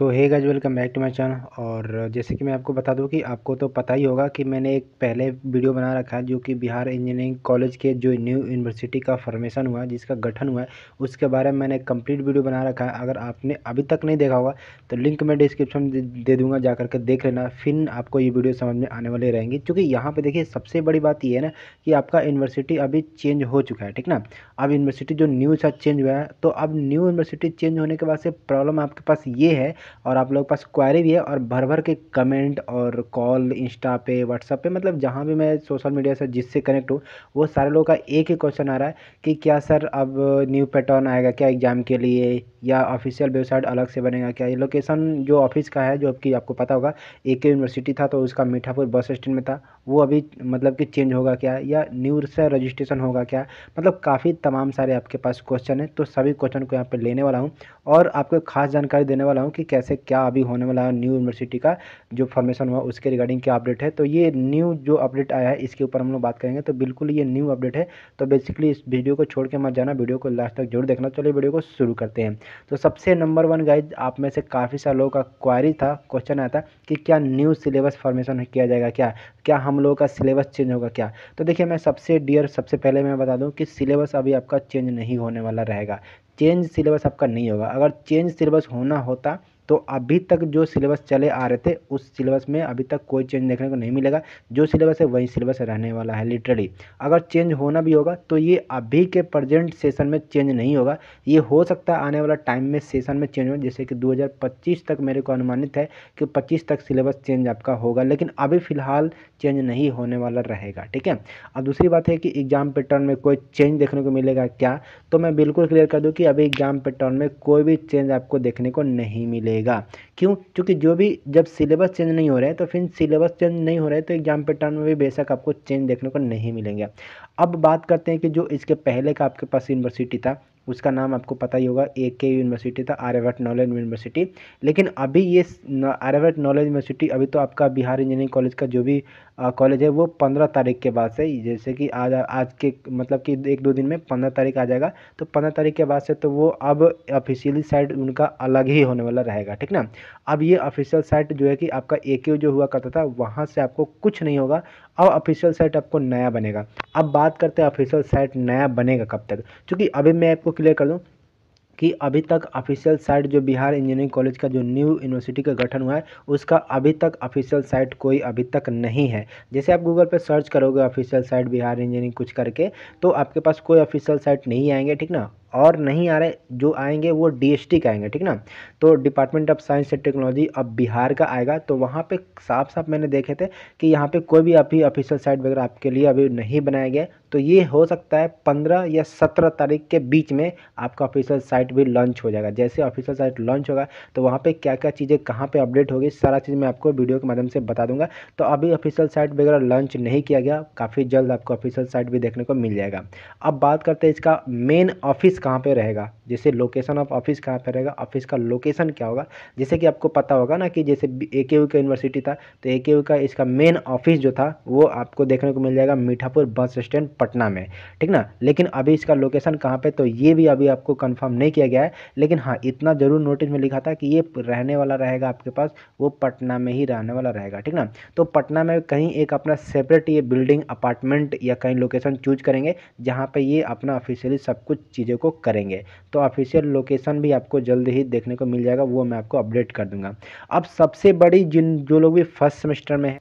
so hey guys welcome back to my channel और जैसे कि मैं आपको बता दूं कि आपको तो पता ही होगा कि मैंने एक पहले वीडियो बना रखा है जो कि बिहार इंजीनियरिंग कॉलेज के जो न्यू यूनिवर्सिटी का फॉर्मेशन हुआ है जिसका गठन हुआ है उसके बारे में मैंने कंप्लीट वीडियो बना रखा है अगर आपने अभी तक नहीं देखा होगा तो लिंक मैं डिस्क्रिप्शन दे दूँगा जा करके देख लेना फिर आपको ये वीडियो समझ में आने वाले रहेंगी क्योंकि यहाँ पर देखिए सबसे बड़ी बात ये है ना कि आपका यूनिवर्सिटी अभी चेंज हो चुका है ठीक ना अब यूनिवर्सिटी जो न्यू सा चेंज हुआ है तो अब न्यू यूनिवर्सिटी चेंज होने के बाद से प्रॉब्लम आपके पास ये है और आप लोग के पास क्वारी भी है और भर भर के कमेंट और कॉल इंस्टा पे व्हाट्सअप पे मतलब जहाँ भी मैं सोशल मीडिया से जिससे कनेक्ट हूँ वो सारे लोगों का एक ही क्वेश्चन आ रहा है कि क्या सर अब न्यू पैटर्न आएगा क्या एग्ज़ाम के लिए या ऑफिशियल वेबसाइट अलग से बनेगा क्या ये लोकेशन जो ऑफिस का है जो कि आपको पता होगा ए के यूनिवर्सिटी था तो उसका मीठापुर बस स्टैंड में था वो अभी मतलब कि चेंज होगा क्या या न्यू से रजिस्ट्रेशन होगा क्या मतलब काफ़ी तमाम सारे आपके पास क्वेश्चन है तो सभी क्वेश्चन को यहाँ पर लेने वाला हूँ और आपको खास जानकारी देने वाला हूँ कि कैसे कैसे क्या अभी होने वाला है न्यू यूनिवर्सिटी का जो फॉर्मेशन हुआ उसके रिगार्डिंग क्या अपडेट है तो ये न्यू जो अपडेट आया है इसके ऊपर हम लोग बात करेंगे तो बिल्कुल ये न्यू अपडेट है तो बेसिकली इस वीडियो को छोड़ के मत जाना वीडियो को लास्ट तक जरूर देखना चलिए वीडियो को शुरू करते हैं तो सबसे नंबर वन गाइज आप में से काफ़ी सारे लोगों का क्वारी था क्वेश्चन आया था कि क्या न्यू सिलेबस फॉर्मेशन किया जाएगा क्या क्या हम लोगों का सिलेबस चेंज होगा क्या तो देखिए मैं सबसे डियर सबसे पहले मैं बता दूं कि सिलेबस अभी आपका चेंज नहीं होने वाला रहेगा चेंज सिलेबस आपका नहीं होगा अगर चेंज सिलेबस होना होता तो अभी तक जो सिलेबस चले आ रहे थे उस सिलेबस में अभी तक कोई चेंज देखने को नहीं मिलेगा जो सिलेबस है वही सिलेबस रहने वाला है लिटरली अगर चेंज होना भी होगा तो ये अभी के प्रजेंट सेशन में चेंज नहीं होगा ये हो सकता है आने वाला टाइम में सेशन में चेंज हो जैसे कि दो तक मेरे को अनुमानित है कि पच्चीस तक सिलेबस चेंज आपका होगा लेकिन अभी फ़िलहाल चेंज नहीं होने वाला रहेगा ठीक है अब दूसरी बात है कि एग्ज़ाम पैटर्न में कोई चेंज देखने को मिलेगा क्या तो मैं बिल्कुल क्लियर कर दूँ कि अभी एग्ज़ाम पैटर्न में कोई भी चेंज आपको देखने को नहीं मिलेगा रहेगा क्यों क्योंकि जो भी जब सिलेबस चेंज नहीं हो रहा है तो फिर सिलेबस चेंज नहीं हो रहा है तो एग्जाम पैटर्न में भी बेशक आपको चेंज देखने को नहीं मिलेंगे अब बात करते हैं कि जो इसके पहले का आपके पास यूनिवर्सिटी था उसका नाम आपको पता ही होगा ए के यूनिवर्सिटी था आर्यभट्ट नॉलेज यूनिवर्सिटी लेकिन अभी ये आर्यभट्ट नॉलेज यूनिवर्सिटी अभी तो आपका बिहार इंजीनियरिंग कॉलेज का जो भी कॉलेज है वो पंद्रह तारीख के बाद से जैसे कि आज आज के मतलब कि एक दो दिन में पंद्रह तारीख आ जाएगा तो पंद्रह तारीख के बाद से तो वो अब ऑफिशियली साइट उनका अलग ही होने वाला रहेगा ठीक ना अब ये ऑफिशियल साइट जो है कि आपका ए जो हुआ करता था वहाँ से आपको कुछ नहीं होगा अब ऑफिशियल साइट आपको नया बनेगा अब बात करते हैं ऑफिशियल साइट नया बनेगा कब तक क्योंकि अभी मैं आपको क्लियर कर दूँ कि अभी तक ऑफिशियल साइट जो बिहार इंजीनियरिंग कॉलेज का जो न्यू यूनिवर्सिटी का गठन हुआ है उसका अभी तक ऑफिशियल साइट कोई अभी तक नहीं है जैसे आप गूगल पर सर्च करोगे ऑफिशियल साइट बिहार इंजीनियरिंग कुछ करके तो आपके पास कोई ऑफिशियल साइट नहीं आएंगे ठीक ना और नहीं आ रहे जो आएंगे वो डीएसटी के आएंगे ठीक ना तो department of science and technology अब बिहार का आएगा तो वहाँ पे साफ साफ मैंने देखे थे कि यहाँ पे कोई भी अभी ऑफिशियल साइट वगैरह आपके लिए अभी नहीं बनाया गया तो ये हो सकता है पंद्रह या सत्रह तारीख के बीच में आपका ऑफिशियल साइट भी लॉन्च हो जाएगा जैसे ऑफिशियल साइट लॉन्च होगा तो वहाँ पर क्या क्या चीज़ें कहाँ पर अपडेट होगी सारा चीज़ मैं आपको वीडियो के माध्यम से बता दूंगा तो अभी ऑफिशियल साइट वगैरह लॉन्च नहीं किया गया काफ़ी जल्द आपको ऑफिशियल साइट भी देखने को मिल जाएगा अब बात करते हैं इसका मेन ऑफिस कहाँ पे रहेगा जैसे लोकेशन ऑफ ऑफिस कहाँ पे रहेगा ऑफिस का लोकेशन क्या होगा जैसे कि आपको पता होगा ना कि जैसे ए के यू का यूनिवर्सिटी था तो ए के यू का इसका मेन ऑफिस जो था वो आपको देखने को मिल जाएगा मीठापुर बस स्टैंड पटना में ठीक ना लेकिन अभी इसका लोकेशन कहाँ पर तो ये भी अभी आपको कन्फर्म नहीं किया गया है लेकिन हाँ इतना ज़रूर नोटिस में लिखा था कि ये रहने वाला रहेगा आपके पास वो पटना में ही रहने वाला रहेगा ठीक ना तो पटना में कहीं एक अपना सेपरेट ये बिल्डिंग अपार्टमेंट या कहीं लोकेशन चूज करेंगे जहाँ पर ये अपना ऑफिशियली सब कुछ चीज़ों को करेंगे तो ऑफिशियल लोकेशन भी आपको जल्द ही देखने को मिल जाएगा वो मैं आपको अपडेट कर दूंगा अब सबसे बड़ी जिन जो लोग भी फर्स्ट सेमेस्टर में है